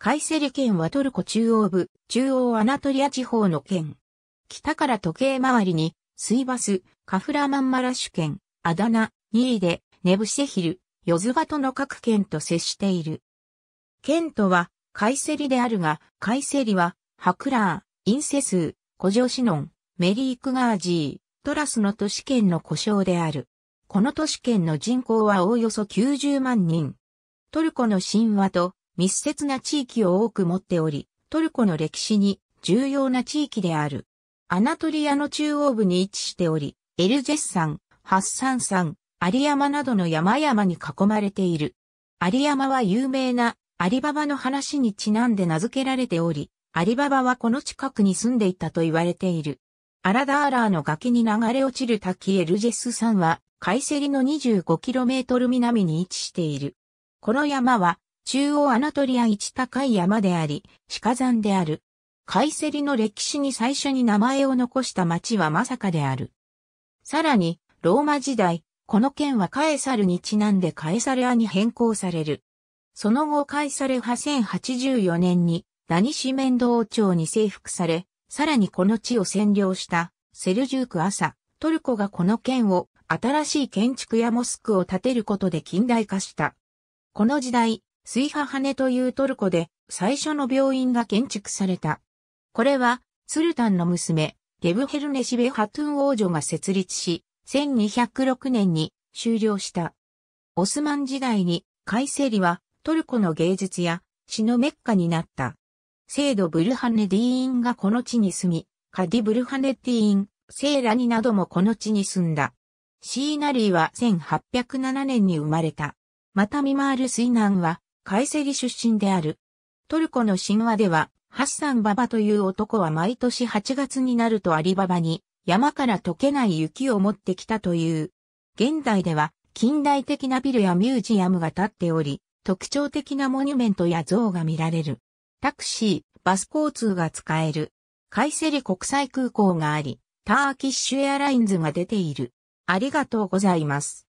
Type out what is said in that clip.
カイセリ県はトルコ中央部、中央アナトリア地方の県。北から時計回りに、スイバス、カフラマンマラシュ県、アダナ、ニーデ、ネブシェヒル、ヨズガトの各県と接している。県とは、カイセリであるが、カイセリは、ハクラー、インセスー、古城シノン、メリークガージー、トラスの都市圏の故障である。この都市圏の人口はおおよそ90万人。トルコの神話と密接な地域を多く持っており、トルコの歴史に重要な地域である。アナトリアの中央部に位置しており、エルジェス山、ハッサン山、アリ山などの山々に囲まれている。アリ山は有名なアリババの話にちなんで名付けられており、アリババはこの近くに住んでいたと言われている。アラダーラーの崖に流れ落ちる滝エルジェス山は、カイセリの 25km 南に位置している。この山は中央アナトリア一高い山であり、鹿山である。カイセリの歴史に最初に名前を残した町はまさかである。さらに、ローマ時代、この県はカエサルにちなんでカエサレアに変更される。その後カエサレ派1084年にダニシメンド王朝に征服され、さらにこの地を占領したセルジューク朝、トルコがこの県を新しい建築やモスクを建てることで近代化した。この時代、水波ハネというトルコで最初の病院が建築された。これは、スルタンの娘、ゲブヘルネシベハトゥン王女が設立し、1206年に終了した。オスマン時代にカイセリはトルコの芸術や詩のメッカになった。聖ドブルハネディーンがこの地に住み、カディブルハネティーン、セイラニなどもこの地に住んだ。シーナリーは1807年に生まれた。またミマール・スイナンはカイセリ出身である。トルコの神話では、ハッサン・ババという男は毎年8月になるとアリババに山から溶けない雪を持ってきたという。現代では近代的なビルやミュージアムが建っており、特徴的なモニュメントや像が見られる。タクシー、バス交通が使える。カイセリ国際空港があり、ターキッシュエアラインズが出ている。ありがとうございます。